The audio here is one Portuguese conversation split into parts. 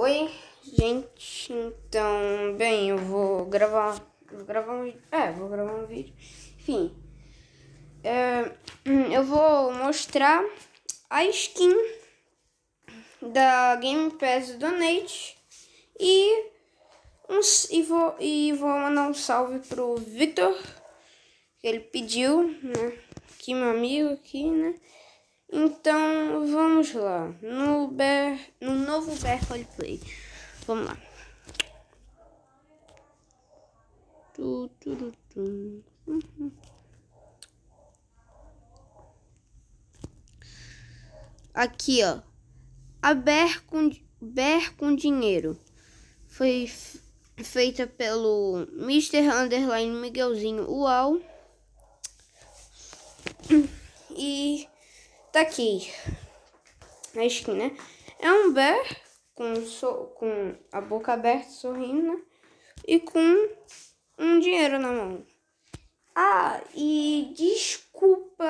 Oi, gente. Então, bem, eu vou gravar. Vou gravar um vídeo. É, vou gravar um vídeo. Enfim. É, eu vou mostrar a skin da Game Pass Donate e, um, e, vou, e vou mandar um salve pro Victor. Ele pediu, né? Aqui, meu amigo, aqui, né? Então vamos lá. No, Ber... no novo Berkeley Vamos lá. Tu, tu, tu, tu. Uhum. Aqui, ó. A Ber com, Ber com Dinheiro. Foi feita pelo Mr. Underline Miguelzinho Uau. E Tá aqui. Na skin né É um bear com, so, com a boca aberta, sorrindo, né? E com um dinheiro na mão. Ah, e desculpa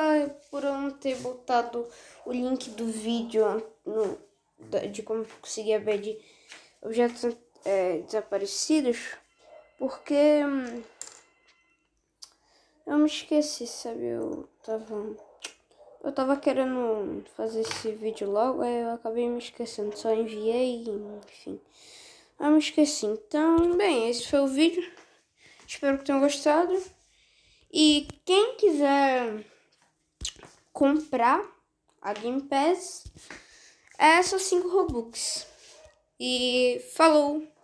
por eu não ter botado o link do vídeo no, de como conseguir ver de objetos é, desaparecidos, porque hum, eu me esqueci, sabe? Eu tava. Eu tava querendo fazer esse vídeo logo, aí eu acabei me esquecendo, só enviei, enfim. Ah, me esqueci. Então, bem, esse foi o vídeo. Espero que tenham gostado. E quem quiser comprar a Game Pass, é só 5 Robux. E falou!